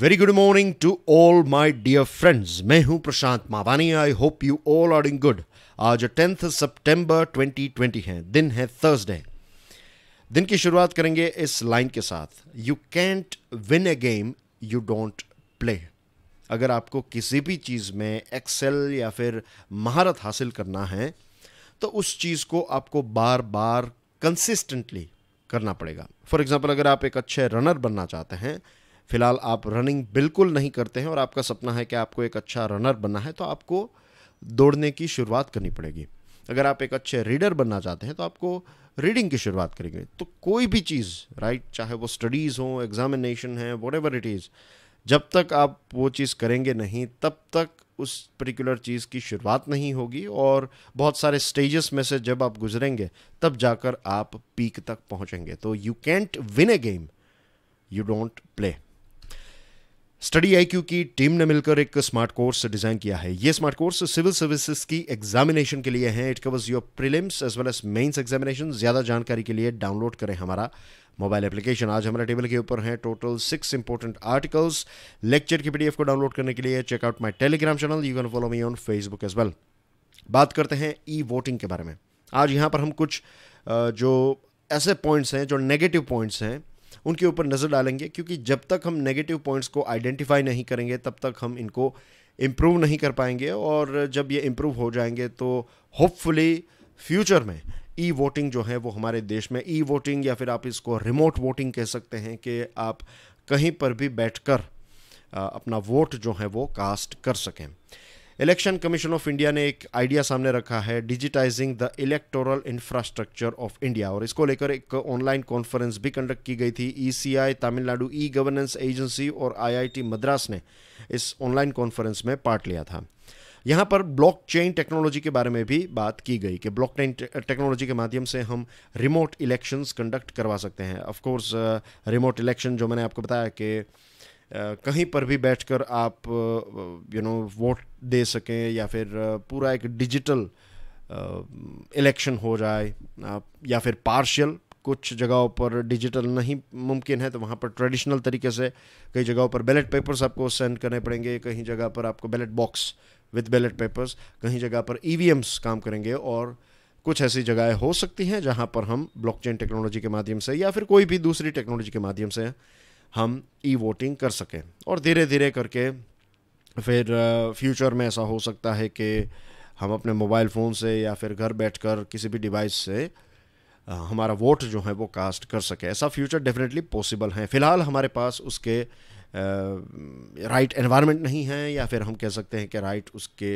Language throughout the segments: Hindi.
Very good morning to all my dear friends मैं हूं Prashant Mawani I hope you all are in good आज टेंथ सितंबर 2020 है दिन है थर्सडे दिन की शुरुआत करेंगे इस लाइन के साथ you can't win a game you don't play अगर आपको किसी भी चीज़ में एक्सेल या फिर महारत हासिल करना है तो उस चीज़ को आपको बार बार कंसिस्टेंटली करना पड़ेगा फॉर एग्ज़ाम्पल अगर आप एक अच्छे रनर बनना चाहते हैं फिलहाल आप रनिंग बिल्कुल नहीं करते हैं और आपका सपना है कि आपको एक अच्छा रनर बनना है तो आपको दौड़ने की शुरुआत करनी पड़ेगी अगर आप एक अच्छे रीडर बनना चाहते हैं तो आपको रीडिंग की शुरुआत करेंगे तो कोई भी चीज़ राइट चाहे वो स्टडीज़ हो एग्जामिनेशन है वट एवर इट इज़ जब तक आप वो चीज़ करेंगे नहीं तब तक उस पर्टिकुलर चीज़ की शुरुआत नहीं होगी और बहुत सारे स्टेजेस में से जब आप गुजरेंगे तब जाकर आप पीक तक पहुंचेंगे तो you can't win a game you don't play study I की टीम ने मिलकर एक स्मार्ट कोर्स डिजाइन किया है ये स्मार्ट कोर्स सिविल सर्विसेज की एग्जामिनेशन के लिए है it covers your prelims as well as mains examination ज़्यादा जानकारी के लिए डाउनलोड करें हमारा मोबाइल एप्लीकेशन आज हमारे टेबल के ऊपर है total six important articles lecture की पीडीएफ को डाउनलोड करने के लिए check out my Telegram channel you can follow me on Facebook as well बात करते हैं ई वोटिंग के बारे में आज यहाँ पर हम कुछ जो ऐसे पॉइंट्स हैं जो नेगेटिव पॉइंट्स हैं उनके ऊपर नज़र डालेंगे क्योंकि जब तक हम नेगेटिव पॉइंट्स को आइडेंटिफाई नहीं करेंगे तब तक हम इनको इम्प्रूव नहीं कर पाएंगे और जब ये इम्प्रूव हो जाएंगे तो होपफुली फ्यूचर में ई वोटिंग जो है वो हमारे देश में ई वोटिंग या फिर आप इसको रिमोट वोटिंग कह सकते हैं कि आप कहीं पर भी बैठकर अपना वोट जो है वो कास्ट कर सकें इलेक्शन कमीशन ऑफ इंडिया ने एक आइडिया सामने रखा है digitising the electoral infrastructure of India और इसको लेकर एक ऑनलाइन कॉन्फ्रेंस भी कंडक्ट की गई थी ECI e Tamil Nadu e governance agency और आईआईटी मद्रास ने इस ऑनलाइन कॉन्फ्रेंस में पार्ट लिया था यहाँ पर ब्लॉकचेन टेक्नोलॉजी के बारे में भी बात की गई कि ब्लॉकचेन टेक्नोलॉजी के माध्यम से हम रिमोट इलेक्शंस कंडक्ट करवा सकते हैं ऑफ कोर्स रिमोट इलेक्शन जो मैंने आपको बताया कि कहीं पर भी बैठकर आप यू नो वोट दे सकें या फिर पूरा एक डिजिटल इलेक्शन हो जाए या फिर पार्शियल कुछ जगहों पर डिजिटल नहीं मुमकिन है तो वहाँ पर ट्रेडिशनल तरीके से कई जगहों पर बैलेट पेपर्स आपको सेंड करने पड़ेंगे कहीं जगह पर आपको ballot box with ballot papers कहीं जगह पर ई e काम करेंगे और कुछ ऐसी जगहें हो सकती हैं जहाँ पर हम ब्लॉकचेन टेक्नोलॉजी के माध्यम से या फिर कोई भी दूसरी टेक्नोलॉजी के माध्यम से हम ई वोटिंग कर सकें और धीरे धीरे करके फिर फ्यूचर में ऐसा हो सकता है कि हम अपने मोबाइल फ़ोन से या फिर घर बैठकर किसी भी डिवाइस से हमारा वोट जो है वो कास्ट कर सके ऐसा फ्यूचर डेफिनेटली पॉसिबल है फ़िलहाल हमारे पास उसके राइट uh, एनवायरनमेंट right नहीं है या फिर हम कह सकते हैं कि राइट right उसके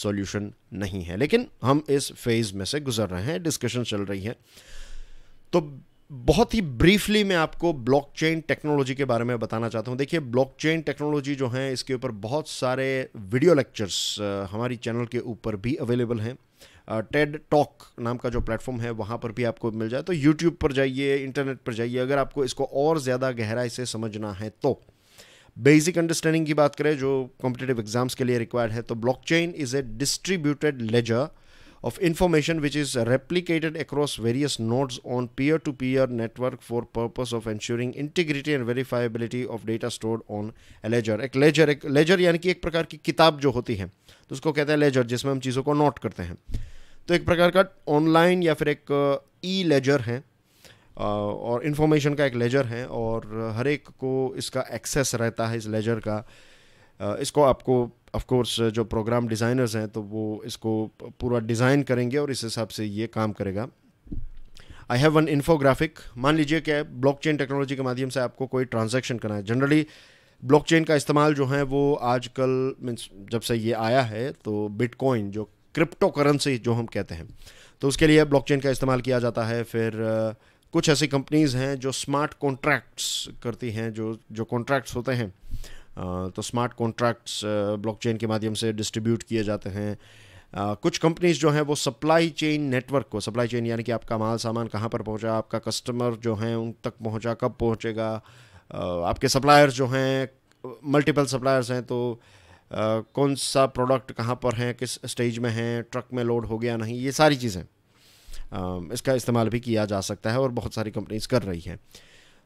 सॉल्यूशन नहीं है लेकिन हम इस फेज़ में से गुजर रहे हैं डिस्कशन चल रही है तो बहुत ही ब्रीफली मैं आपको ब्लॉकचेन टेक्नोलॉजी के बारे में बताना चाहता हूँ देखिए ब्लॉकचेन टेक्नोलॉजी जो है इसके ऊपर बहुत सारे वीडियो लेक्चर्स हमारी चैनल के ऊपर भी अवेलेबल हैं टेड टॉक नाम का जो प्लेटफॉर्म है वहाँ पर भी आपको मिल जाए तो यूट्यूब पर जाइए इंटरनेट पर जाइए अगर आपको इसको और ज़्यादा गहराई से समझना है तो बेसिक अंडरस्टैंडिंग की बात करें जो कॉम्पिटेटिव एग्जाम्स के लिए रिक्वायर्ड है तो blockchain is a distributed ledger of information which is replicated across various nodes on peer-to-peer -peer network for purpose of ensuring integrity and verifiability of data stored on a ledger एक ledger एक ledger यानी कि एक प्रकार की किताब जो होती है तो उसको कहते हैं ledger जिसमें हम चीज़ों को note करते हैं तो एक प्रकार का online या फिर एक e-ledger है और इन्फॉर्मेशन का एक लेजर है और हर एक को इसका एक्सेस रहता है इस लेजर का इसको आपको ऑफ कोर्स जो प्रोग्राम डिज़ाइनर्स हैं तो वो इसको पूरा डिज़ाइन करेंगे और इस हिसाब से ये काम करेगा आई हैव वन इन्फोग्राफिक मान लीजिए कि ब्लॉकचेन टेक्नोलॉजी के माध्यम से आपको कोई ट्रांजैक्शन करना है जनरली ब्लॉकचेन का इस्तेमाल जो है वो आजकल मीन्स जब से ये आया है तो बिटकॉइन जो क्रिप्टो करेंसी जो हम कहते हैं तो उसके लिए ब्लॉकचेन का इस्तेमाल किया जाता है फिर कुछ ऐसी कंपनीज़ हैं जो स्मार्ट कॉन्ट्रैक्ट्स करती हैं जो जो कॉन्ट्रैक्ट्स होते हैं तो स्मार्ट कॉन्ट्रैक्ट्स ब्लॉकचेन के माध्यम से डिस्ट्रीब्यूट किए जाते हैं कुछ कंपनीज जो हैं वो सप्लाई चेन नेटवर्क को सप्लाई चेन यानी कि आपका माल सामान कहाँ पर पहुँचा आपका कस्टमर जो हैं उन तक पहुँचा कब पहुँचेगा आपके सप्लायर्स जो हैं मल्टीपल सप्लायर्स हैं तो कौन सा प्रोडक्ट कहाँ पर हैं किस स्टेज में हैं ट्रक में लोड हो गया नहीं ये सारी चीज़ें इसका इस्तेमाल भी किया जा सकता है और बहुत सारी कंपनीज कर रही हैं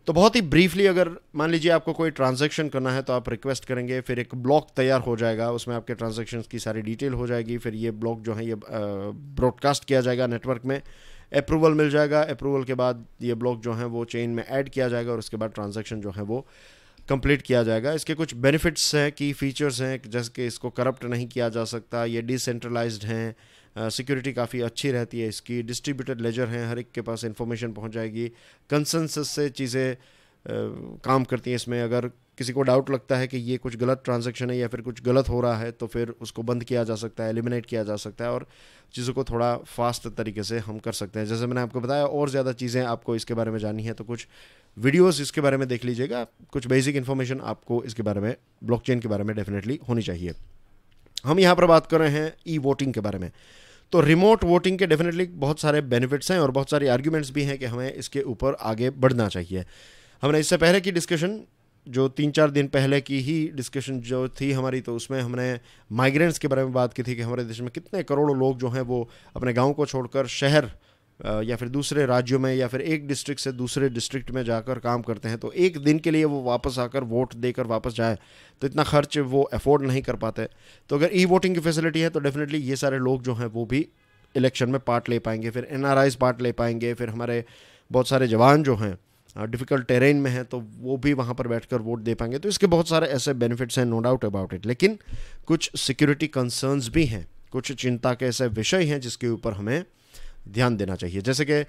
तो बहुत ही ब्रीफली अगर मान लीजिए आपको कोई ट्रांजेक्शन करना है तो आप रिक्वेस्ट करेंगे फिर एक ब्लॉक तैयार हो जाएगा उसमें आपके ट्रांजेक्शन की सारी डिटेल हो जाएगी फिर ये ब्लॉक जो है ये ब्रॉडकास्ट किया जाएगा नेटवर्क में अप्रूवल मिल जाएगा अप्रूवल के बाद ये ब्लॉक जो है वो चेन में ऐड किया जाएगा और उसके बाद ट्रांजेक्शन जो है वो कंप्लीट किया जाएगा इसके कुछ बेनिफिट्स हैं की फीचर्स हैं जैसे कि इसको करप्ट नहीं किया जा सकता ये डिसेंट्रलाइज्ड हैं सिक्योरिटी काफ़ी अच्छी रहती है इसकी डिस्ट्रीब्यूटेड लेजर हैं हर एक के पास इंफॉर्मेशन पहुंच जाएगी कंसेंसस से चीज़ें काम करती हैं इसमें अगर किसी को डाउट लगता है कि ये कुछ गलत ट्रांजेक्शन है या फिर कुछ गलत हो रहा है तो फिर उसको बंद किया जा सकता है एलिमिनेट किया जा सकता है और चीज़ों को थोड़ा फास्ट तरीके से हम कर सकते हैं जैसे मैंने आपको बताया और ज़्यादा चीज़ें आपको इसके बारे में जाननी है तो कुछ वीडियोस इसके बारे में देख लीजिएगा कुछ बेसिक इन्फॉर्मेशन आपको इसके बारे में ब्लॉकचेन के बारे में डेफिनेटली होनी चाहिए हम यहाँ पर बात कर रहे हैं ई वोटिंग के बारे में तो रिमोट वोटिंग के डेफिनेटली बहुत सारे बेनिफिट्स हैं और बहुत सारे आर्ग्यूमेंट्स भी हैं कि हमें इसके ऊपर आगे बढ़ना चाहिए हमने इससे पहले की डिस्कशन जो तीन चार दिन पहले की ही डिस्कशन जो थी हमारी तो उसमें हमने माइग्रेंट्स के बारे में बात की थी कि हमारे देश में कितने करोड़ों लोग जो हैं वो अपने गांव को छोड़कर शहर या फिर दूसरे राज्यों में या फिर एक डिस्ट्रिक्ट से दूसरे डिस्ट्रिक्ट में जाकर काम करते हैं तो एक दिन के लिए वो वापस आकर वोट देकर वापस जाए तो इतना खर्च वो अफोर्ड नहीं कर पाते तो अगर ई वोटिंग की फैसिलिटी है तो डेफिनेटली ये सारे लोग जो हैं वो भी इलेक्शन में पार्ट ले पाएंगे फिर एन पार्ट ले पाएंगे फिर हमारे बहुत सारे जवान जो हैं डिफ़िकल्ट टेरेन में हैं तो वो भी वहाँ पर बैठकर वोट दे पाएंगे तो इसके बहुत सारे ऐसे बेनिफिट्स हैं नो डाउट अबाउट इट लेकिन कुछ सिक्योरिटी कंसर्न्स भी हैं कुछ चिंता के ऐसे विषय हैं जिसके ऊपर हमें ध्यान देना चाहिए जैसे कि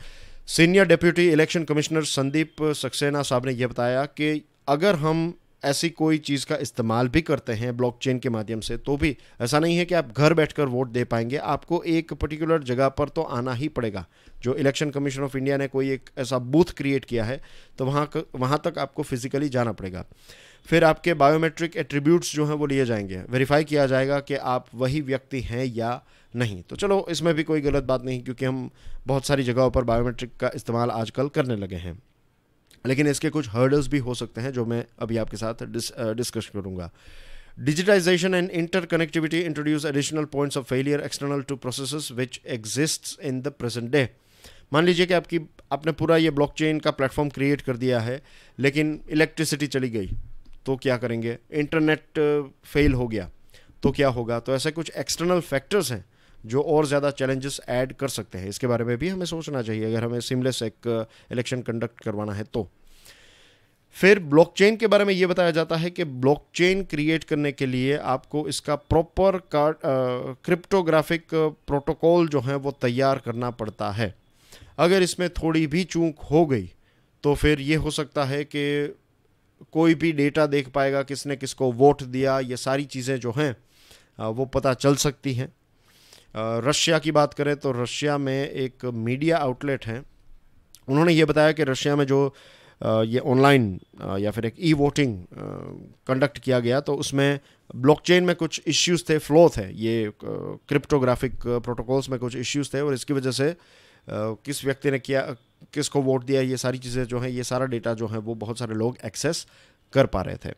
senior deputy election commissioner Sandeep Saxena साहब ने यह बताया कि अगर हम ऐसी कोई चीज़ का इस्तेमाल भी करते हैं ब्लॉकचेन के माध्यम से तो भी ऐसा नहीं है कि आप घर बैठकर वोट दे पाएंगे आपको एक पर्टिकुलर जगह पर तो आना ही पड़ेगा जो इलेक्शन कमीशन ऑफ इंडिया ने कोई एक ऐसा बूथ क्रिएट किया है तो वहाँ वहाँ तक आपको फिजिकली जाना पड़ेगा फिर आपके बायोमेट्रिक एट्रीब्यूट्स जो हैं वो लिए जाएंगे वेरीफाई किया जाएगा कि आप वही व्यक्ति हैं या नहीं तो चलो इसमें भी कोई गलत बात नहीं क्योंकि हम बहुत सारी जगहों पर बायोमेट्रिक का इस्तेमाल आजकल करने लगे हैं लेकिन इसके कुछ हर्डल्स भी हो सकते हैं जो मैं अभी आपके साथ डिस, करूंगा digitisation and interconnectivity introduce additional points of failure external to process which exist in the present day मान लीजिए कि आपकी आपने पूरा ये ब्लॉकचेन का प्लेटफॉर्म क्रिएट कर दिया है लेकिन इलेक्ट्रिसिटी चली गई तो क्या करेंगे इंटरनेट फेल हो गया तो क्या होगा तो ऐसे कुछ एक्सटर्नल फैक्टर्स हैं जो और ज़्यादा चैलेंजेस ऐड कर सकते हैं इसके बारे में भी हमें सोचना चाहिए अगर हमें सिमलेस एक इलेक्शन uh, कंडक्ट करवाना है तो फिर ब्लॉकचेन के बारे में ये बताया जाता है कि ब्लॉकचेन क्रिएट करने के लिए आपको इसका प्रॉपर क्रिप्टोग्राफिक प्रोटोकॉल जो है वो तैयार करना पड़ता है अगर इसमें थोड़ी भी चूक हो गई तो फिर ये हो सकता है कि कोई भी डेटा देख पाएगा किसने किसको वोट दिया ये सारी चीज़ें जो हैं uh, वो पता चल सकती हैं रशिया की बात करें तो रशिया में एक मीडिया आउटलेट है उन्होंने ये बताया कि रशिया में जो ये ऑनलाइन या फिर एक ई वोटिंग कंडक्ट किया गया तो उसमें ब्लॉकचेन में कुछ इश्यूज थे फ्लो थे ये क्रिप्टोग्राफिक प्रोटोकॉल्स में कुछ इश्यूज थे और इसकी वजह से किस व्यक्ति ने किया किसको वोट दिया ये सारी चीज़ें जो हैं ये सारा डेटा जो है वो बहुत सारे लोग एक्सेस कर पा रहे थे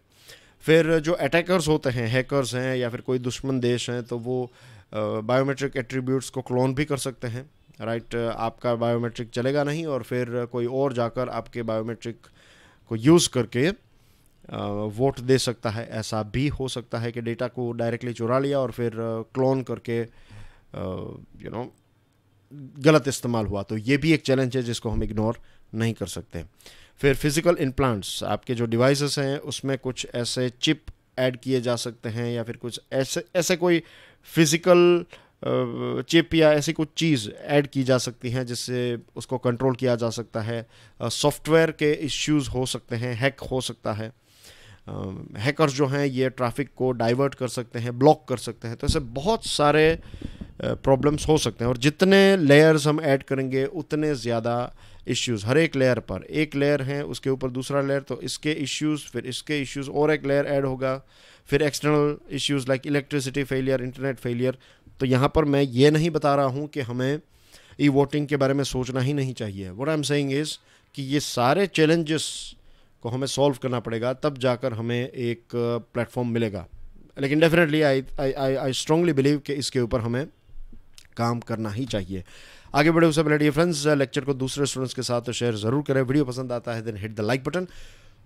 फिर जो अटैकर्स होते हैं हैकर्स हैं या फिर कोई दुश्मन देश हैं तो वो बायोमेट्रिक एट्रीब्यूट्स को क्लोन भी कर सकते हैं राइट आपका बायोमेट्रिक चलेगा नहीं और फिर कोई और जाकर आपके बायोमेट्रिक को यूज़ करके वोट दे सकता है ऐसा भी हो सकता है कि डेटा को डायरेक्टली चुरा लिया और फिर क्लोन करके यू नो गलत इस्तेमाल हुआ तो ये भी एक चैलेंज है जिसको हम इग्नोर नहीं कर सकते फिर फिज़िकल इम्प्लांट्स आपके जो डिवाइसेस हैं उसमें कुछ ऐसे चिप ऐड किए जा सकते हैं या फिर कुछ ऐसे ऐसे कोई फिज़िकल चिप uh, या ऐसी कुछ चीज़ ऐड की जा सकती हैं जिससे उसको कंट्रोल किया जा सकता है सॉफ्टवेयर uh, के इश्यूज़ हो सकते हैं हैक हो सकता है हैकर्स um, जो हैं ये ट्रैफिक को डाइवर्ट कर सकते हैं ब्लॉक कर सकते हैं तो ऐसे बहुत सारे प्रॉब्लम्स uh, हो सकते हैं और जितने लेयर्स हम ऐड करेंगे उतने ज़्यादा इश्यूज़ हर एक लेयर पर एक लेयर है उसके ऊपर दूसरा लेयर तो इसके इश्यूज़ फिर इसके इश्यूज़ और एक लेयर ऐड होगा फिर external issues like electricity failure internet failure तो यहाँ पर मैं ये नहीं बता रहा हूँ कि हमें ई वोटिंग के बारे में सोचना ही नहीं चाहिए what I am saying is कि ये सारे चैलेंजेस को हमें सॉल्व करना पड़ेगा तब जाकर हमें एक प्लेटफॉर्म uh, मिलेगा लेकिन definitely I I I strongly believe कि इसके ऊपर हमें काम करना ही चाहिए आगे बढ़े उससे पहले डी फ्रेंड्स लेक्चर को दूसरे स्टूडेंट्स के साथ शेयर ज़रूर करें वीडियो पसंद आता है then hit the like button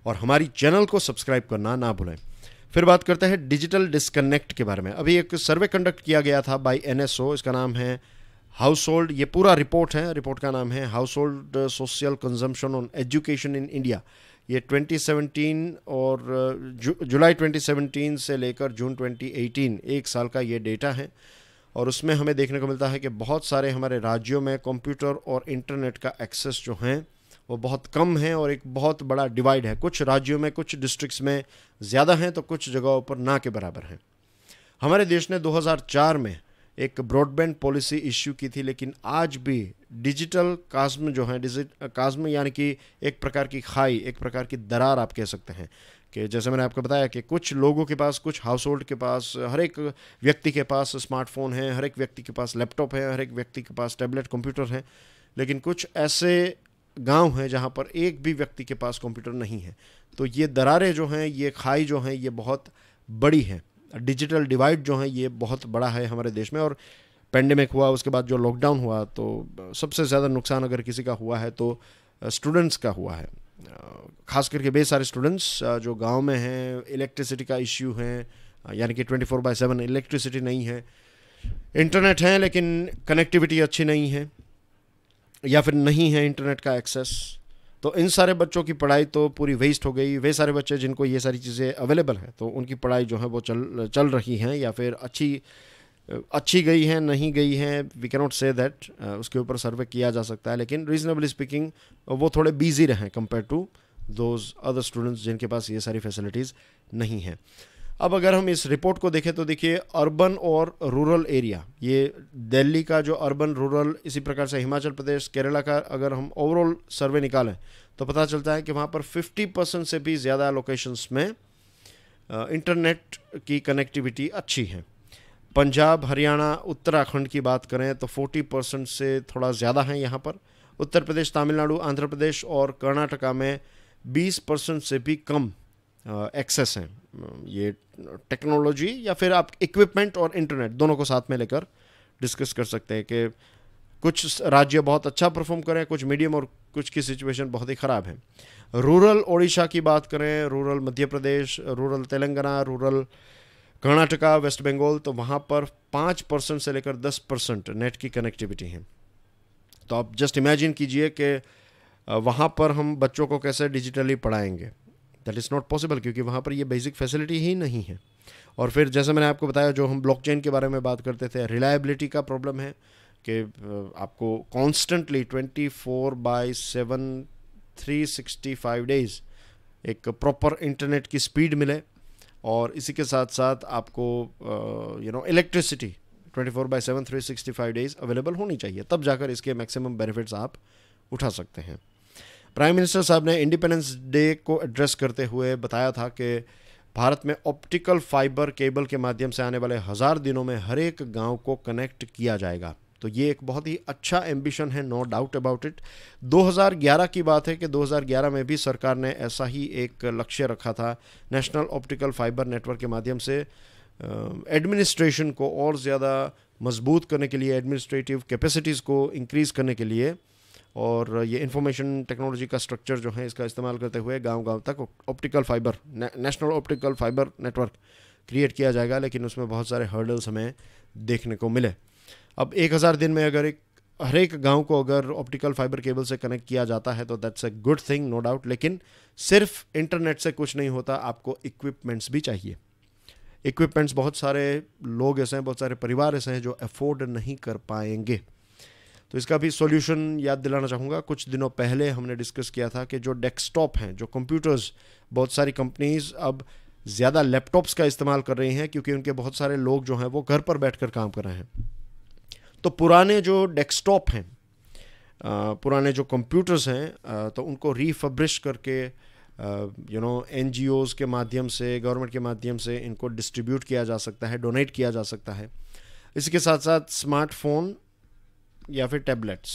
और हमारी चैनल को सब्सक्राइब करना ना भूलें फिर बात करते हैं डिजिटल डिसकनेक्ट के बारे में अभी एक सर्वे कंडक्ट किया गया था बाय एनएसओ इसका नाम है हाउस होल्ड ये पूरा रिपोर्ट है रिपोर्ट का नाम है household social consumption on education in India ये 2017 और जु, जुलाई 2017 से लेकर जून 2018 एक साल का ये डेटा है और उसमें हमें देखने को मिलता है कि बहुत सारे हमारे राज्यों में कंप्यूटर और इंटरनेट का एक्सेस जो हैं वो बहुत कम हैं और एक बहुत बड़ा डिवाइड है कुछ राज्यों में कुछ डिस्ट्रिक्ट्स में ज़्यादा हैं तो कुछ जगहों पर ना के बराबर हैं हमारे देश ने 2004 में एक ब्रॉडबैंड पॉलिसी इश्यू की थी लेकिन आज भी डिजिटल काज्म जो है काज्म यानी कि एक प्रकार की खाई एक प्रकार की दरार आप कह सकते हैं कि जैसे मैंने आपको बताया कि कुछ लोगों के पास कुछ हाउस होल्ड के पास हर एक व्यक्ति के पास स्मार्टफोन है हर एक व्यक्ति के पास लैपटॉप है हर एक व्यक्ति के पास टैबलेट कंप्यूटर है लेकिन कुछ ऐसे गांव हैं जहां पर एक भी व्यक्ति के पास कंप्यूटर नहीं है तो ये दरारें जो हैं ये खाई जो हैं ये बहुत बड़ी हैं डिजिटल डिवाइड जो है ये बहुत बड़ा है हमारे देश में और पेंडेमिक हुआ उसके बाद जो लॉकडाउन हुआ तो सबसे ज़्यादा नुकसान अगर किसी का हुआ है तो स्टूडेंट्स का हुआ है खास करके बे सारे स्टूडेंट्स जो गांव में हैं इलेक्ट्रिसिटी का इश्यू है यानी कि twenty four by seven electricity नहीं है इंटरनेट है लेकिन कनेक्टिविटी अच्छी नहीं है या फिर नहीं है इंटरनेट का एक्सेस तो इन सारे बच्चों की पढ़ाई तो पूरी वेस्ट हो गई वे सारे बच्चे जिनको ये सारी चीज़ें अवेलेबल हैं तो उनकी पढ़ाई जो है वो चल चल रही हैं या फिर अच्छी अच्छी गई है नहीं गई है वी कैनॉट से दैट उसके ऊपर सर्वे किया जा सकता है लेकिन रीजनेबली स्पीकिंग वो थोड़े बिजी रहें compare to those other students जिनके पास ये सारी फैसिलिटीज़ नहीं हैं अब अगर हम इस रिपोर्ट को देखें तो देखिए अर्बन और रूरल एरिया ये दिल्ली का जो अर्बन रूरल इसी प्रकार से हिमाचल प्रदेश केरला का अगर हम ओवरऑल सर्वे निकालें तो पता चलता है कि वहाँ पर 50 परसेंट से भी ज़्यादा लोकेशंस में इंटरनेट की कनेक्टिविटी अच्छी है पंजाब हरियाणा उत्तराखंड की बात करें तो 40 परसेंट से थोड़ा ज़्यादा हैं यहाँ पर उत्तर प्रदेश तमिलनाडु आंध्र प्रदेश और कर्नाटका में 20 परसेंट से भी कम एक्सेस हैं ये टेक्नोलॉजी या फिर आप इक्विपमेंट और इंटरनेट दोनों को साथ में लेकर डिस्कस कर सकते हैं कि कुछ राज्य बहुत अच्छा परफॉर्म करें कुछ मीडियम और कुछ की सिचुएशन बहुत ही ख़राब है रूरल ओडिशा की बात करें rural Madhya Pradesh rural Telangana rural Karnataka West Bengal तो वहाँ पर पाँच परसेंट से लेकर दस परसेंट नेट की कनेक्टिविटी है तो आप जस्ट इमेजिन कीजिए कि वहाँ पर हम बच्चों को कैसे डिजिटली पढ़ाएंगे दैट इज़ नॉट पॉसिबल क्योंकि वहाँ पर ये बेसिक फैसिलिटी ही नहीं है और फिर जैसे मैंने आपको बताया जो हम ब्लॉकचेन के बारे में बात करते थे रिलायबिलिटी का प्रॉब्लम है कि आपको constantly twenty four by seven three sixty five days एक प्रॉपर इंटरनेट की स्पीड मिले और इसी के साथ साथ आपको you know electricity twenty four by seven three sixty five days available होनी चाहिए तब जाकर इसके मैक्सिमम बेनिफिट्स आप उठा सकते हैं प्राइम मिनिस्टर साहब ने इंडिपेंडेंस डे को एड्रेस करते हुए बताया था कि भारत में ऑप्टिकल फाइबर केबल के माध्यम से आने वाले हज़ार दिनों में हर एक गांव को कनेक्ट किया जाएगा तो ये एक बहुत ही अच्छा एम्बिशन है नो डाउट अबाउट इट 2011 की बात है कि 2011 में भी सरकार ने ऐसा ही एक लक्ष्य रखा था नेशनल ऑप्टिकल फाइबर नेटवर्क के माध्यम से एडमिनिस्ट्रेशन को और ज़्यादा मजबूत करने के लिए एडमिनिस्ट्रेटिव कैपेसिटीज़ को इंक्रीज़ करने के लिए और ये इन्फॉर्मेशन टेक्नोलॉजी का स्ट्रक्चर जो है इसका इस्तेमाल करते हुए गांव-गांव तक optical fibre national optical fibre network create किया जाएगा लेकिन उसमें बहुत सारे हर्डल्स हमें देखने को मिले अब एक हज़ार दिन में अगर एक हर एक गाँव को अगर ऑप्टिकल फाइबर केबल से कनेक्ट किया जाता है तो that's a good thing no doubt लेकिन सिर्फ इंटरनेट से कुछ नहीं होता आपको इक्विपमेंट्स भी चाहिए इक्विपमेंट्स बहुत सारे लोग ऐसे हैं बहुत सारे परिवार ऐसे हैं जो अफोर्ड नहीं कर पाएंगे तो इसका भी सॉल्यूशन याद दिलाना चाहूँगा कुछ दिनों पहले हमने डिस्कस किया था कि जो डेस्कटॉप हैं जो कंप्यूटर्स बहुत सारी कंपनीज़ अब ज़्यादा लैपटॉप्स का इस्तेमाल कर रही हैं क्योंकि उनके बहुत सारे लोग जो हैं वो घर पर बैठ कर काम कर रहे हैं तो पुराने जो डेस्कटॉप हैं पुराने जो कंप्यूटर्स हैं तो उनको रीफब्रिश करके यू नो एन के माध्यम से गवर्नमेंट के माध्यम से इनको डिस्ट्रीब्यूट किया जा सकता है डोनेट किया जा सकता है इसके साथ साथ स्मार्टफोन या फिर टैबलेट्स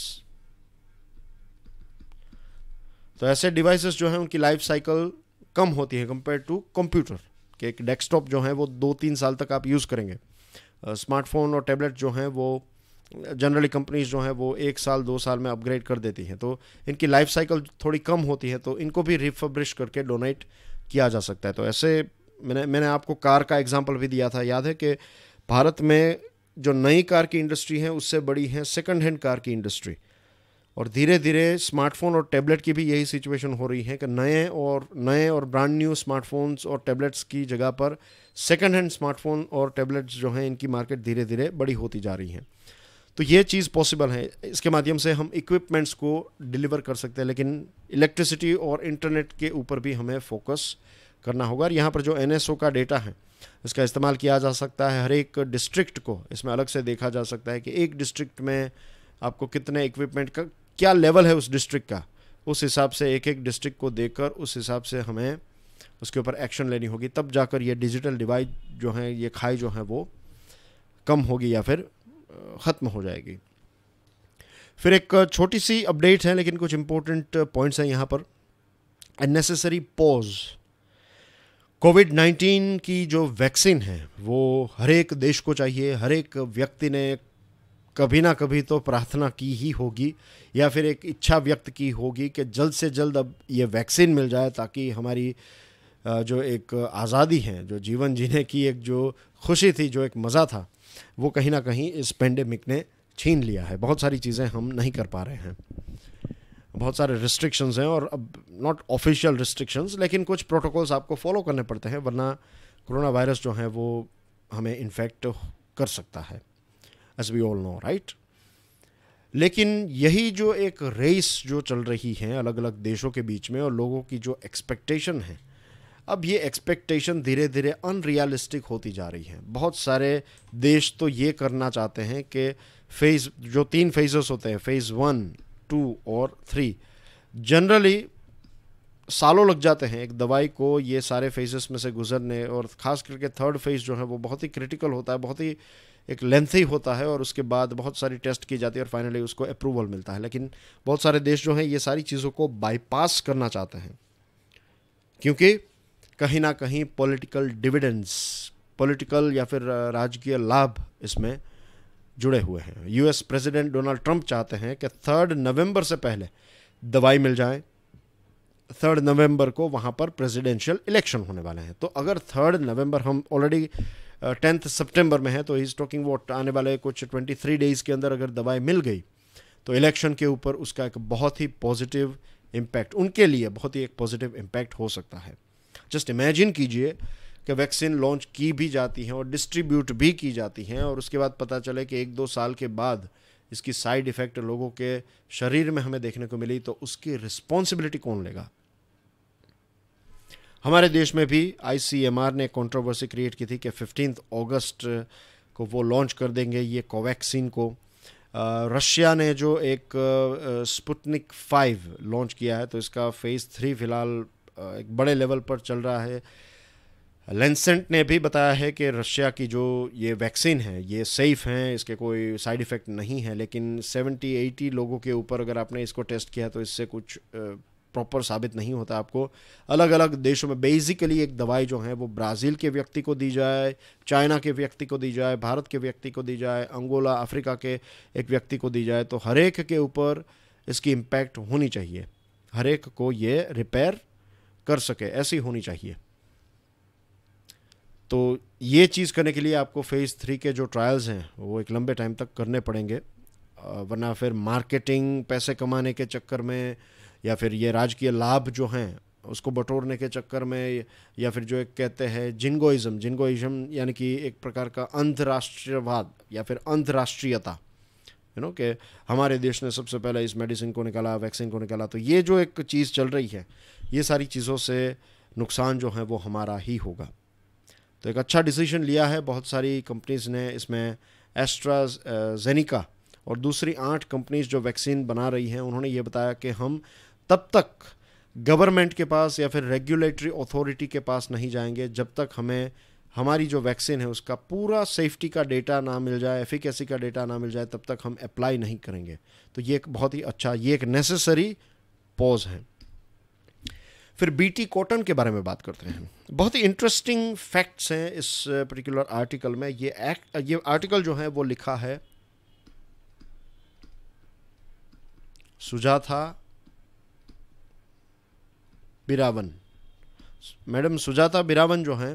तो ऐसे डिवाइसेस जो हैं उनकी लाइफ साइकिल कम होती है कंपेयर टू कंप्यूटर कि एक डेस्कटॉप जो है वो दो तीन साल तक आप यूज़ करेंगे स्मार्टफोन uh, और टैबलेट जो हैं वो जनरली कंपनीज जो हैं वो एक साल दो साल में अपग्रेड कर देती हैं तो इनकी लाइफ साइकिल थोड़ी कम होती है तो इनको भी रिफब्रिश करके डोनेट किया जा सकता है तो ऐसे मैंने मैंने आपको कार का एग्जाम्पल भी दिया था याद है कि भारत में जो नई कार की इंडस्ट्री है उससे बड़ी है सेकंड हैंड कार की इंडस्ट्री और धीरे धीरे स्मार्टफोन और टैबलेट की भी यही सिचुएशन हो रही है कि नए और नए और ब्रांड न्यू स्मार्टफोन्स और टैबलेट्स की जगह पर सेकंड हैंड स्मार्टफोन और टैबलेट्स जो हैं इनकी मार्केट धीरे धीरे बड़ी होती जा रही है तो ये चीज़ पॉसिबल है इसके माध्यम से हम इक्विपमेंट्स को डिलीवर कर सकते हैं लेकिन इलेक्ट्रिसिटी और इंटरनेट के ऊपर भी हमें फोकस करना होगा और यहाँ पर जो एन का डेटा है इसका इस्तेमाल किया जा सकता है हर एक डिस्ट्रिक्ट को इसमें अलग से देखा जा सकता है कि एक डिस्ट्रिक्ट में आपको कितने इक्विपमेंट का क्या लेवल है उस डिस्ट्रिक्ट का उस हिसाब से एक एक डिस्ट्रिक्ट को देखकर उस हिसाब से हमें उसके ऊपर एक्शन लेनी होगी तब जाकर ये डिजिटल डिवाइड जो है ये खाई जो है वो कम होगी या फिर ख़त्म हो जाएगी फिर एक छोटी सी अपडेट है लेकिन कुछ इम्पोर्टेंट पॉइंट्स हैं यहाँ पर अननेसेसरी पॉज कोविड नाइन्टीन की जो वैक्सीन है वो हर एक देश को चाहिए हर एक व्यक्ति ने कभी ना कभी तो प्रार्थना की ही होगी या फिर एक इच्छा व्यक्त की होगी कि जल्द से जल्द अब ये वैक्सीन मिल जाए ताकि हमारी जो एक आज़ादी है जो जीवन जीने की एक जो खुशी थी जो एक मज़ा था वो कहीं ना कहीं इस पेंडेमिक ने छीन लिया है बहुत सारी चीज़ें हम नहीं कर पा रहे हैं बहुत सारे रिस्ट्रिक्शंस हैं और अब नॉट ऑफिशियल रिस्ट्रिक्शंस लेकिन कुछ प्रोटोकॉल्स आपको फॉलो करने पड़ते हैं वरना कोरोना वायरस जो है वो हमें इन्फेक्ट कर सकता है as we all know right लेकिन यही जो एक रेस जो चल रही है अलग अलग देशों के बीच में और लोगों की जो एक्सपेक्टेशन है अब ये एक्सपेक्टेशन धीरे धीरे अनरियलिस्टिक होती जा रही है बहुत सारे देश तो ये करना चाहते हैं कि फेज़ जो तीन फेजेस होते हैं फेज़ वन टू और थ्री जनरली सालों लग जाते हैं एक दवाई को ये सारे फेजेस में से गुजरने और ख़ास करके थर्ड फेज़ जो है वो बहुत ही क्रिटिकल होता है बहुत ही एक लेंथी होता है और उसके बाद बहुत सारी टेस्ट की जाती है और फाइनली उसको अप्रूवल मिलता है लेकिन बहुत सारे देश जो हैं ये सारी चीज़ों को बाईपास करना चाहते हैं क्योंकि कहीं ना कहीं पॉलिटिकल डिविडेंस पॉलिटिकल या फिर राजकीय लाभ इसमें जुड़े हुए हैं यूएस प्रेसिडेंट डोनाल्ड ट्रंप चाहते हैं कि थर्ड नवंबर से पहले दवाई मिल जाए थर्ड नवंबर को वहाँ पर प्रेसिडेंशियल इलेक्शन होने वाले हैं तो अगर थर्ड नवंबर हम ऑलरेडी टेंथ सितंबर में हैं तो इज़ टॉकिंग वॉट आने वाले कुछ ट्वेंटी थ्री डेज़ के अंदर अगर दवाई मिल गई तो इलेक्शन के ऊपर उसका एक बहुत ही पॉजिटिव इम्पैक्ट उनके लिए बहुत ही एक पॉजिटिव इम्पैक्ट हो सकता है जस्ट इमेजिन कीजिए कि वैक्सीन लॉन्च की भी जाती हैं और डिस्ट्रीब्यूट भी की जाती हैं और उसके बाद पता चले कि एक दो साल के बाद इसकी साइड इफ़ेक्ट लोगों के शरीर में हमें देखने को मिली तो उसकी रिस्पॉन्सिबिलिटी कौन लेगा हमारे देश में भी आईसीएमआर ने कंट्रोवर्सी क्रिएट की थी कि फिफ्टीन अगस्त को वो लॉन्च कर देंगे ये कोवैक्सीन को रशिया ने जो एक स्पुतनिक फाइव लॉन्च किया है तो इसका फेज़ थ्री फ़िलहाल एक बड़े लेवल पर चल रहा है लेंसेंट ने भी बताया है कि रशिया की जो ये वैक्सीन है ये सेफ़ हैं इसके कोई साइड इफ़ेक्ट नहीं है लेकिन 70 80 लोगों के ऊपर अगर आपने इसको टेस्ट किया तो इससे कुछ प्रॉपर साबित नहीं होता आपको अलग अलग देशों में बेसिकली एक दवाई जो है वो ब्राज़ील के व्यक्ति को दी जाए चाइना के व्यक्ति को दी जाए भारत के व्यक्ति को दी जाए अंगोला अफ्रीका के एक व्यक्ति को दी जाए तो हरेक के ऊपर इसकी इम्पैक्ट होनी चाहिए हरेक को ये रिपेयर कर सके ऐसी होनी चाहिए तो ये चीज़ करने के लिए आपको फ़ेज़ थ्री के जो ट्रायल्स हैं वो एक लंबे टाइम तक करने पड़ेंगे वरना फिर मार्केटिंग पैसे कमाने के चक्कर में या फिर ये राजकीय लाभ जो हैं उसको बटोरने के चक्कर में या फिर जो एक कहते हैं जिनगोइज़म जिनगोइज़म यानी कि एक प्रकार का अंतर्राष्ट्रीयवाद या फिर अंतर्राष्ट्रीयता यू नो कि हमारे देश ने सबसे पहले इस मेडिसिन को निकाला वैक्सीन को निकाला तो ये जो एक चीज़ चल रही है ये सारी चीज़ों से नुकसान जो है वो हमारा ही होगा तो एक अच्छा डिसीजन लिया है बहुत सारी कंपनीज़ ने इसमें एस्ट्रा जेनिका और दूसरी आठ कंपनीज जो वैक्सीन बना रही हैं उन्होंने ये बताया कि हम तब तक गवर्नमेंट के पास या फिर रेगुलेटरी अथॉरिटी के पास नहीं जाएंगे जब तक हमें हमारी जो वैक्सीन है उसका पूरा सेफ्टी का डेटा ना मिल जाए एफिकेसी का डेटा ना मिल जाए तब तक हम अप्लाई नहीं करेंगे तो ये एक बहुत ही अच्छा ये एक नेसेसरी पॉज है फिर बीटी कॉटन के बारे में बात करते हैं बहुत ही इंटरेस्टिंग फैक्ट्स हैं इस पर्टिकुलर आर्टिकल में ये एक्ट ये आर्टिकल जो है वो लिखा है सुजाता बिरावन मैडम सुजाता बिरावन जो हैं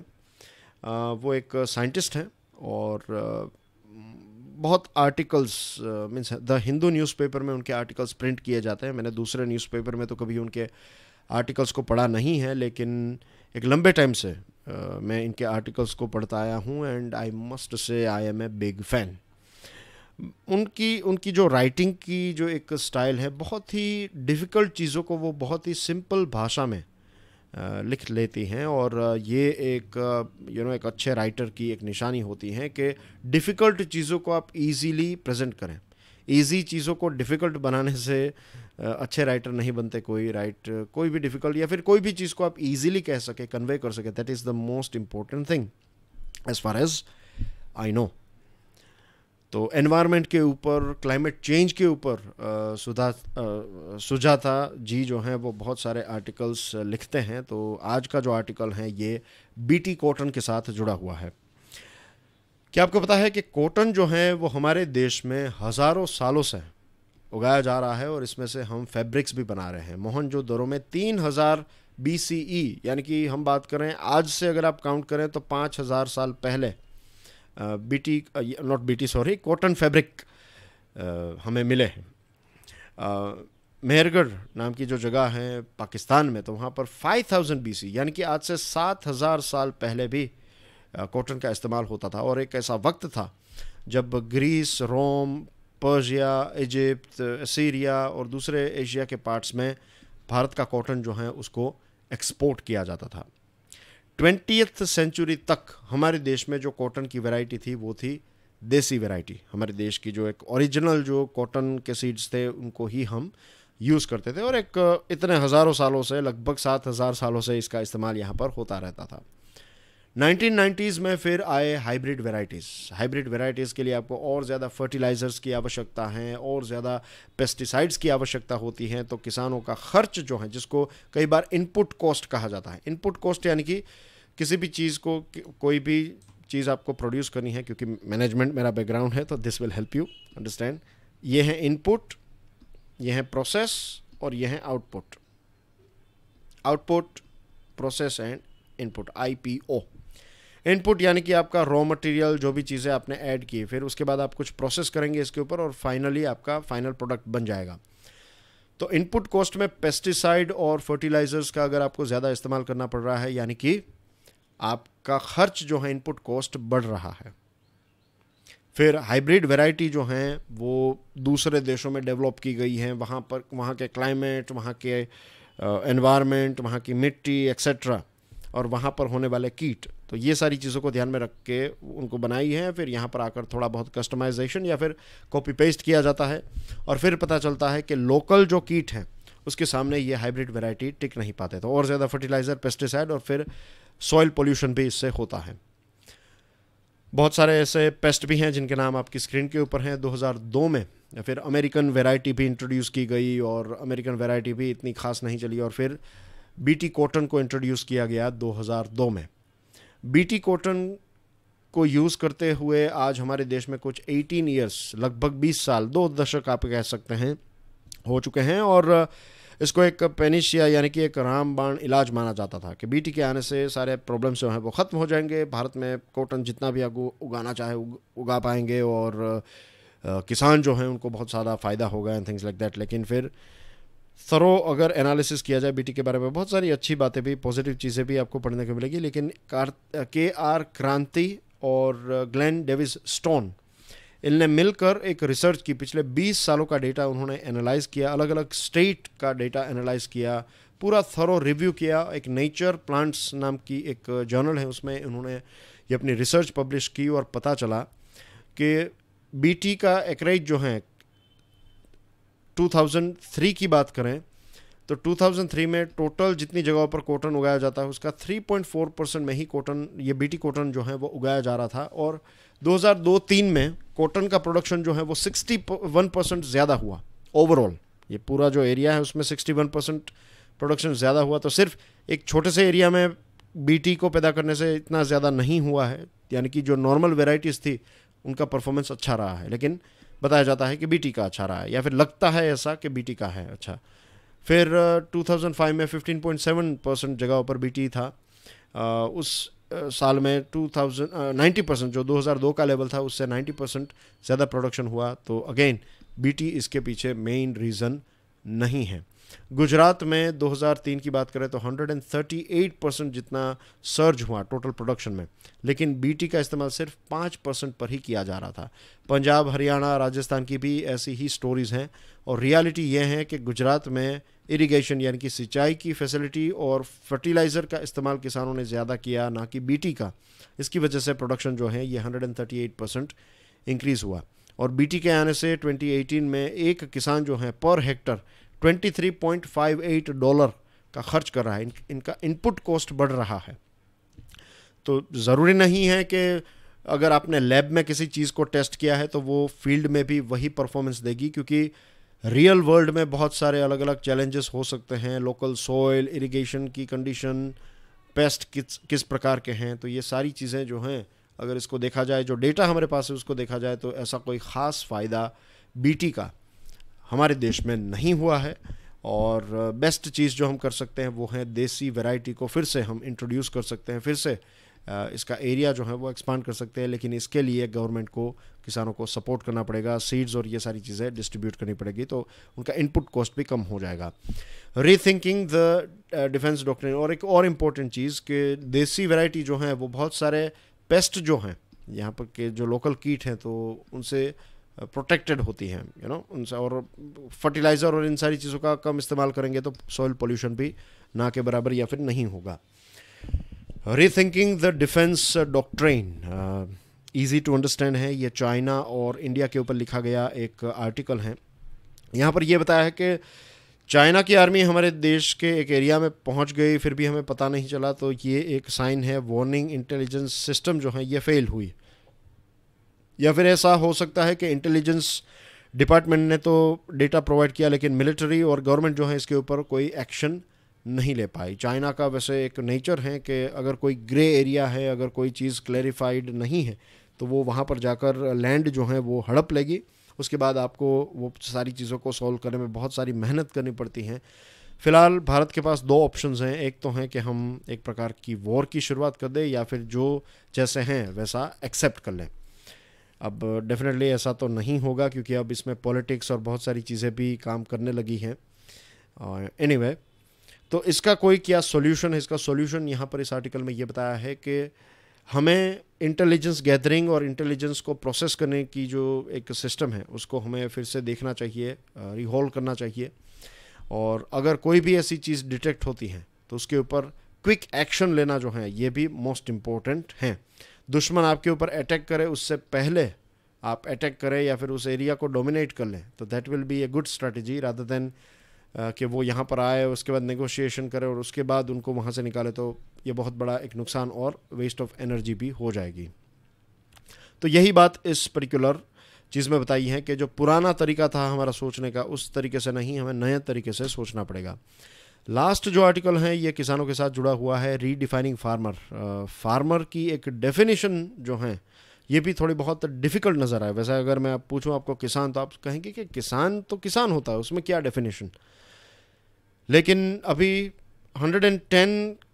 वो एक साइंटिस्ट हैं और बहुत articles means the Hindu newspaper में उनके आर्टिकल्स प्रिंट किए जाते हैं मैंने दूसरे न्यूज़पेपर में तो कभी उनके आर्टिकल्स को पढ़ा नहीं है लेकिन एक लंबे टाइम से आ, मैं इनके आर्टिकल्स को पढ़ता आया हूँ and I must say I am a big fan उनकी उनकी जो राइटिंग की जो एक स्टाइल है बहुत ही डिफ़िकल्ट चीज़ों को वो बहुत ही सिंपल भाषा में लिख लेती हैं और ये एक यू नो एक अच्छे राइटर की एक निशानी होती है कि डिफ़िकल्ट चीज़ों को आप इजीली प्रेजेंट करें इजी चीज़ों को डिफ़िकल्ट बनाने से अच्छे राइटर नहीं बनते कोई राइट कोई भी डिफ़िकल्ट या फिर कोई भी चीज़ को आप इजीली कह सके कन्वे कर सके that is the most important thing as far as I know तो एनवायरनमेंट के ऊपर क्लाइमेट चेंज के ऊपर सुधा सुझाता जी जो हैं वो बहुत सारे आर्टिकल्स लिखते हैं तो आज का जो आर्टिकल है ये बीटी कॉटन के साथ जुड़ा हुआ है क्या आपको पता है कि कॉटन जो है वो हमारे देश में हज़ारों सालों से है उगाया जा रहा है और इसमें से हम फैब्रिक्स भी बना रहे हैं मोहन जो दरों में तीन हज़ार बी सी ई e, यानी कि हम बात करें आज से अगर आप काउंट करें तो पाँच हज़ार साल पहले BT not BT sorry cotton fabric हमें मिले हैं मेहरगढ़ नाम की जो जगह है पाकिस्तान में तो वहाँ पर 5000 थाउजेंड बी यानी कि आज से सात हज़ार साल पहले भी कॉटन का इस्तेमाल होता था और एक ऐसा वक्त था जब Greece Rome Persia Egypt Syria और दूसरे एशिया के पार्ट्स में भारत का कॉटन जो है उसको एक्सपोर्ट किया जाता था ट्वेंटियथ सेंचुरी तक हमारे देश में जो कॉटन की वैरायटी थी वो थी देसी वैरायटी हमारे देश की जो एक ओरिजिनल जो कॉटन के सीड्स थे उनको ही हम यूज़ करते थे और एक इतने हज़ारों सालों से लगभग सात हज़ार सालों से इसका इस्तेमाल यहाँ पर होता रहता था 1990s में फिर आए हाइब्रिड वेराइटीज़ हाइब्रिड वेराइटीज़ के लिए आपको और ज़्यादा फर्टिलाइज़र्स की आवश्यकता है और ज़्यादा पेस्टिसाइड्स की आवश्यकता होती है तो किसानों का खर्च जो है जिसको कई बार इनपुट कॉस्ट कहा जाता है इनपुट कॉस्ट यानी कि किसी भी चीज़ को कोई भी चीज़ आपको प्रोड्यूस करनी है क्योंकि मैनेजमेंट मेरा बैकग्राउंड है तो this will help you understand ये है इनपुट ये है प्रोसेस और ये है output output process and input I P O input यानी कि आपका रॉ मटेरियल जो भी चीज़ें आपने ऐड की फिर उसके बाद आप कुछ प्रोसेस करेंगे इसके ऊपर और फाइनली आपका फाइनल प्रोडक्ट बन जाएगा तो इनपुट कॉस्ट में पेस्टिसाइड और फर्टिलाइजर्स का अगर आपको ज़्यादा इस्तेमाल करना पड़ रहा है यानी कि आपका खर्च जो है इनपुट कॉस्ट बढ़ रहा है फिर हाइब्रिड वैरायटी जो हैं वो दूसरे देशों में डेवलप की गई हैं वहाँ पर वहाँ के क्लाइमेट वहाँ के एनवायरनमेंट वहाँ की मिट्टी एक्सेट्रा और वहाँ पर होने वाले कीट तो ये सारी चीज़ों को ध्यान में रख के उनको बनाई है फिर यहाँ पर आकर थोड़ा बहुत कस्टमाइजेशन या फिर कॉपी पेस्ट किया जाता है और फिर पता चलता है कि लोकल जो कीट है उसके सामने ये हाइब्रिड वेराइटी टिक नहीं पाते तो और ज़्यादा फर्टिलाइज़र पेस्टिसाइड और फिर सॉइल पोल्यूशन भी इससे होता है बहुत सारे ऐसे पेस्ट भी हैं जिनके नाम आपकी स्क्रीन के ऊपर हैं 2002 में या फिर अमेरिकन वेराइटी भी इंट्रोड्यूस की गई और अमेरिकन वेराइटी भी इतनी खास नहीं चली और फिर बीटी कॉटन को इंट्रोड्यूस किया गया 2002 में बीटी कॉटन को यूज़ करते हुए आज हमारे देश में कुछ 18 ईयर्स लगभग 20 साल दो दशक आप कह सकते हैं हो चुके हैं और इसको एक पेनिशिया यानी कि एक रामबाण इलाज माना जाता था कि बीटी के आने से सारे प्रॉब्लम्स जो हैं वो ख़त्म हो जाएंगे भारत में कॉटन जितना भी आप उगाना चाहे उगा पाएंगे और किसान जो हैं उनको बहुत सारा फ़ायदा होगा एंड थिंग्स लाइक दैट लेकिन फिर थरो अगर एनालिसिस किया जाए बीटी के बारे में बहुत सारी अच्छी बातें भी पॉजिटिव चीज़ें भी आपको पढ़ने को मिलेगी लेकिन कार के आर क्रांति और ग्लैन डेविस स्टोन इनने मिलकर एक रिसर्च की पिछले 20 सालों का डेटा उन्होंने एनालाइज किया अलग अलग स्टेट का डेटा एनालाइज किया पूरा थरो रिव्यू किया एक नेचर प्लांट्स नाम की एक जर्नल है उसमें उन्होंने ये अपनी रिसर्च पब्लिश की और पता चला कि बीटी का एकरेज जो है 2003 की बात करें तो 2003 में टोटल जितनी जगहों पर कॉटन उगाया जाता है उसका 3.4 परसेंट में ही कॉटन ये बीटी कॉटन जो है वो उगाया जा रहा था और 2002-3 में कॉटन का प्रोडक्शन जो है वो 61 परसेंट ज़्यादा हुआ ओवरऑल ये पूरा जो एरिया है उसमें 61 परसेंट प्रोडक्शन ज़्यादा हुआ तो सिर्फ एक छोटे से एरिया में बी को पैदा करने से इतना ज़्यादा नहीं हुआ है यानी कि जो नॉर्मल वेराइटीज़ थी उनका परफॉर्मेंस अच्छा रहा है लेकिन बताया जाता है कि बीटी का अच्छा रहा है या फिर लगता है ऐसा कि बीटी का है अच्छा फिर 2005 में 15.7 परसेंट जगहों पर बीटी था उस साल में 2000 नाइन्टी परसेंट जो 2002 का लेवल था उससे 90 परसेंट ज़्यादा प्रोडक्शन हुआ तो अगेन बीटी इसके पीछे मेन रीज़न नहीं है गुजरात में 2003 की बात करें तो 138 परसेंट जितना सर्ज हुआ टोटल प्रोडक्शन में लेकिन बीटी का इस्तेमाल सिर्फ पाँच परसेंट पर ही किया जा रहा था पंजाब हरियाणा राजस्थान की भी ऐसी ही स्टोरीज़ हैं और रियलिटी यह है कि गुजरात में इरिगेशन यानी कि सिंचाई की फैसिलिटी और फर्टिलाइज़र का इस्तेमाल किसानों ने ज़्यादा किया ना कि बीटी का इसकी वजह से प्रोडक्शन जो है ये 138 परसेंट इंक्रीज़ हुआ और बीटी के आने से 2018 में एक किसान जो है पर हेक्टर 23.58 डॉलर का खर्च कर रहा है इन, इनका इनपुट कॉस्ट बढ़ रहा है तो ज़रूरी नहीं है कि अगर आपने लैब में किसी चीज़ को टेस्ट किया है तो वो फील्ड में भी वही परफॉर्मेंस देगी क्योंकि रियल वर्ल्ड में बहुत सारे अलग अलग चैलेंजेस हो सकते हैं लोकल सॉइल इरिगेशन की कंडीशन पेस्ट किस किस प्रकार के हैं तो ये सारी चीज़ें जो हैं अगर इसको देखा जाए जो डेटा हमारे पास है उसको देखा जाए तो ऐसा कोई ख़ास फ़ायदा बी का हमारे देश में नहीं हुआ है और बेस्ट चीज़ जो हम कर सकते हैं वो है देसी वैरायटी को फिर से हम इंट्रोड्यूस कर सकते हैं फिर से इसका एरिया जो है वो एक्सपांड कर सकते हैं लेकिन इसके लिए गवर्नमेंट को किसानों को सपोर्ट करना पड़ेगा सीड्स और ये सारी चीज़ें डिस्ट्रीब्यूट करनी पड़ेगी तो उनका इनपुट कॉस्ट भी कम हो जाएगा रीथिंकिंग द डिफेंस डॉक्टर और एक और इम्पोर्टेंट चीज़ कि देसी वेराइटी जो है वो बहुत सारे पेस्ट जो हैं यहाँ पर के जो लोकल कीट हैं तो उनसे प्रोटेक्टेड होती हैं यू नो उनसे और फर्टिलाइज़र और इन सारी चीज़ों का कम इस्तेमाल करेंगे तो सॉइल पोल्यूशन भी ना के बराबर या फिर नहीं होगा rethinking the defence doctrine easy to understand है ये चाइना और इंडिया के ऊपर लिखा गया एक आर्टिकल है यहाँ पर यह बताया है कि चाइना की आर्मी हमारे देश के एक एरिया में पहुँच गई फिर भी हमें पता नहीं चला तो ये एक साइन है वार्निंग इंटेलिजेंस सिस्टम जो है ये फेल हुई या फिर ऐसा हो सकता है कि इंटेलिजेंस डिपार्टमेंट ने तो डेटा प्रोवाइड किया लेकिन मिलिट्री और गवर्नमेंट जो है इसके ऊपर कोई एक्शन नहीं ले पाई चाइना का वैसे एक नेचर है कि अगर कोई ग्रे एरिया है अगर कोई चीज़ क्लैरिफाइड नहीं है तो वो वहाँ पर जाकर लैंड जो है वो हड़प लेगी उसके बाद आपको वो सारी चीज़ों को सॉल्व करने में बहुत सारी मेहनत करनी पड़ती है फ़िलहाल भारत के पास दो ऑप्शंस हैं एक तो हैं कि हम एक प्रकार की वॉर की शुरुआत कर दें या फिर जो जैसे हैं वैसा एक्सेप्ट कर लें अब डेफिनेटली ऐसा तो नहीं होगा क्योंकि अब इसमें पॉलिटिक्स और बहुत सारी चीज़ें भी काम करने लगी हैं एनी anyway, तो इसका कोई क्या सोल्यूशन है इसका सोल्यूशन यहाँ पर इस आर्टिकल में ये बताया है कि हमें इंटेलिजेंस गैदरिंग और इंटेलिजेंस को प्रोसेस करने की जो एक सिस्टम है उसको हमें फिर से देखना चाहिए रिहोल्व करना चाहिए और अगर कोई भी ऐसी चीज़ डिटेक्ट होती है तो उसके ऊपर क्विक एक्शन लेना जो है ये भी मोस्ट इम्पोर्टेंट हैं दुश्मन आपके ऊपर अटैक करे उससे पहले आप अटैक करें या फिर उस एरिया को डोमिनेट कर लें तो that will be a good strategy rather than कि वो यहाँ पर आए उसके बाद नेगोशिएशन करें और उसके बाद उनको वहाँ से निकाले तो ये बहुत बड़ा एक नुकसान और वेस्ट ऑफ एनर्जी भी हो जाएगी तो यही बात इस पर्टिकुलर चीज़ में बताई है कि जो पुराना तरीका था हमारा सोचने का उस तरीके से नहीं हमें नए तरीके से सोचना पड़ेगा लास्ट जो आर्टिकल है ये किसानों के साथ जुड़ा हुआ है रीडिफाइनिंग फार्मर फार्मर की एक डेफिनेशन जो है ये भी थोड़ी बहुत डिफ़िकल्ट नज़र आए वैसे अगर मैं आप पूछूं आपको किसान तो आप कहेंगे कि किसान तो किसान होता है उसमें क्या डेफिनेशन लेकिन अभी 110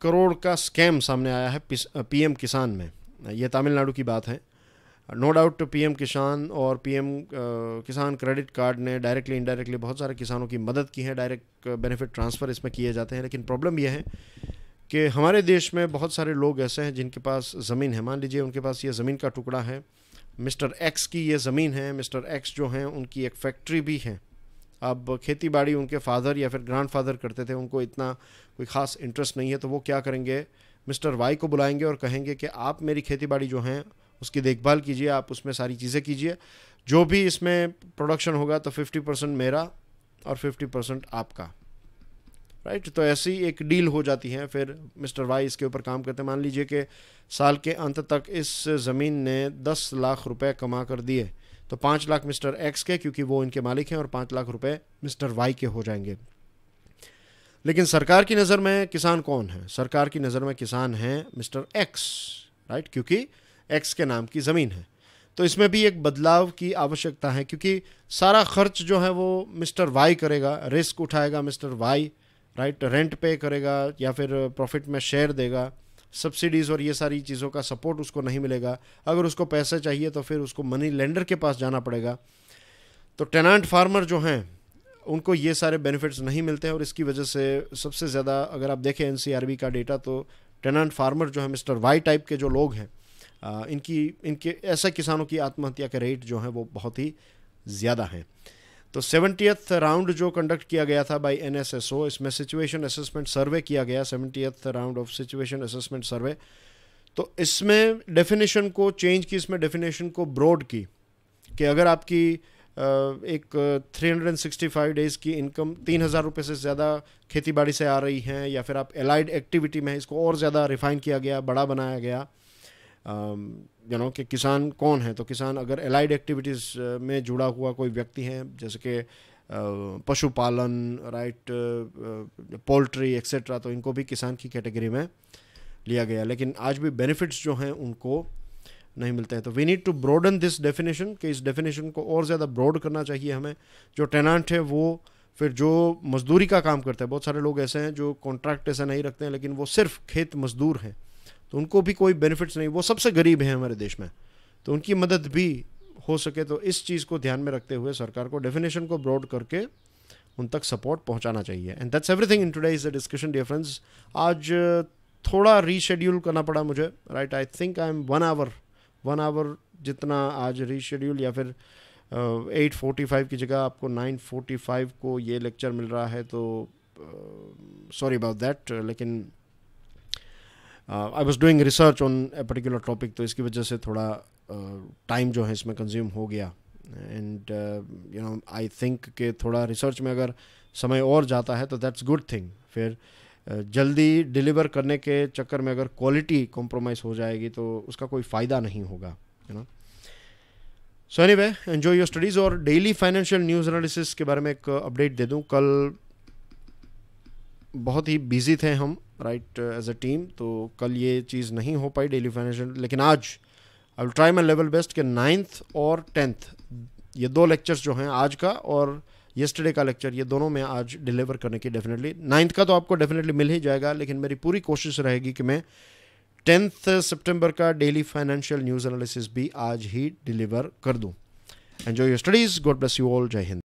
करोड़ का स्कैम सामने आया है पीएम uh, किसान में ये तमिलनाडु की बात है नो डाउट पी किसान और P M Kisan credit card ने डायरेक्टली इनडायरेक्टली बहुत सारे किसानों की मदद की है डायरेक्ट बेनिफिट ट्रांसफ़र इसमें किए जाते हैं लेकिन प्रॉब्लम यह है कि हमारे देश में बहुत सारे लोग ऐसे हैं जिनके पास ज़मीन है मान लीजिए उनके पास ये ज़मीन का टुकड़ा है मिस्टर एक्स की ये ज़मीन है मिस्टर एक्स जो हैं उनकी एक फैक्ट्री भी है अब खेती बाड़ी उनके फादर या फिर ग्रैंडफादर करते थे उनको इतना कोई ख़ास इंटरेस्ट नहीं है तो वो क्या करेंगे मिस्टर वाई को बुलाएंगे और कहेंगे कि आप मेरी खेती बाड़ी जो हैं उसकी देखभाल कीजिए आप उसमें सारी चीज़ें कीजिए जो भी इसमें प्रोडक्शन होगा तो फिफ्टी परसेंट मेरा और फिफ्टी परसेंट आपका राइट right? तो ऐसी एक डील हो जाती है फिर मिस्टर वाई इसके ऊपर काम करते मान लीजिए कि साल के अंत तक इस ज़मीन ने दस लाख रुपए कमा कर दिए तो पाँच लाख मिस्टर एक्स के क्योंकि वो इनके मालिक हैं और पाँच लाख रुपए मिस्टर वाई के हो जाएंगे लेकिन सरकार की नज़र में किसान कौन है सरकार की नज़र में किसान हैं मिस्टर एक्स राइट क्योंकि एक्स के नाम की ज़मीन है तो इसमें भी एक बदलाव की आवश्यकता है क्योंकि सारा खर्च जो है वो मिस्टर वाई करेगा रिस्क उठाएगा mister Y right rent pay करेगा या फिर प्रॉफिट में शेयर देगा सब्सिडीज़ और ये सारी चीज़ों का सपोर्ट उसको नहीं मिलेगा अगर उसको पैसे चाहिए तो फिर उसको मनी लेंडर के पास जाना पड़ेगा तो टेनांट फार्मर जो हैं उनको ये सारे बेनिफिट्स नहीं मिलते हैं और इसकी वजह से सबसे ज़्यादा अगर आप देखें एन का डेटा तो टेनांट फार्मर जो है मिस्टर वाई टाइप के जो लोग हैं इनकी इनके ऐसे किसानों की आत्महत्या के रेट जो हैं वो बहुत ही ज़्यादा हैं तो सेवनटीथ राउंड जो कंडक्ट किया गया था बाय एन इसमें सिचुएशन असेसमेंट सर्वे किया गया seventieth round of situation assessment survey तो इसमें डेफिनेशन को चेंज की इसमें डेफिनेशन को ब्रॉड की कि अगर आपकी एक 365 डेज़ की इनकम तीन हज़ार रुपये से ज़्यादा खेती बाड़ी से आ रही हैं या फिर आप एलाइड एक्टिविटी में इसको और ज़्यादा रिफाइन किया गया बड़ा बनाया गया यू um, नो कि किसान कौन है तो किसान अगर एलाइड एक्टिविटीज़ uh, में जुड़ा हुआ कोई व्यक्ति है जैसे कि uh, पशुपालन राइट पोल्ट्री एक्सेट्रा तो इनको भी किसान की कैटेगरी में लिया गया लेकिन आज भी बेनिफिट्स जो हैं उनको नहीं मिलते हैं तो we need to broaden this definition कि इस डेफिनेशन को और ज़्यादा ब्रॉड करना चाहिए हमें जो टेनाट है वो फिर जो मजदूरी का काम करते हैं बहुत सारे लोग ऐसे हैं जो कॉन्ट्रैक्ट ऐसा नहीं रखते हैं लेकिन वो सिर्फ खेत मजदूर हैं तो उनको भी कोई बेनिफिट्स नहीं वो सबसे गरीब हैं हमारे देश में तो उनकी मदद भी हो सके तो इस चीज़ को ध्यान में रखते हुए सरकार को डेफिनेशन को ब्रॉड करके उन तक सपोर्ट पहुंचाना चाहिए and that's everything in today is the discussion dear friends आज थोड़ा रीशेड्यूल करना पड़ा मुझे right I think I am one hour one hour जितना आज रीशेड्यूल या फिर एट फोर्टी फाइव की जगह आपको नाइन फोर्टी फाइव को ये लेक्चर मिल रहा है तो सॉरी अबाउट दैट लेकिन I was doing research on a particular topic तो इसकी वजह से थोड़ा टाइम uh, जो है इसमें कंज्यूम हो गया and you know I think के थोड़ा रिसर्च में अगर समय और जाता है तो दैट्स गुड थिंग फिर uh, जल्दी डिलीवर करने के चक्कर में अगर क्वालिटी कॉम्प्रोमाइज़ हो जाएगी तो उसका कोई फ़ायदा नहीं होगा you know so anyway enjoy your studies और डेली फाइनेंशियल न्यूज़ एनालिसिस के बारे में एक अपडेट दे दूँ कल बहुत ही बिजी थे हम राइट एज अ टीम तो कल ये चीज़ नहीं हो पाई डेली फाइनेंशियल लेकिन आज I will try my level best कि नाइन्थ और टेंथ ये दो लेक्चर्स जो हैं आज का और येस्टरडे का लेक्चर ये दोनों में आज डिलीवर करने की डेफिनेटली नाइन्थ का तो आपको डेफिनेटली मिल ही जाएगा लेकिन मेरी पूरी कोशिश रहेगी कि मैं टेंथ सितंबर का डेली फाइनेंशियल न्यूज़ एनालिसिस भी आज ही डिलीवर कर दूँ enjoy your studies God bless you all Jai Hind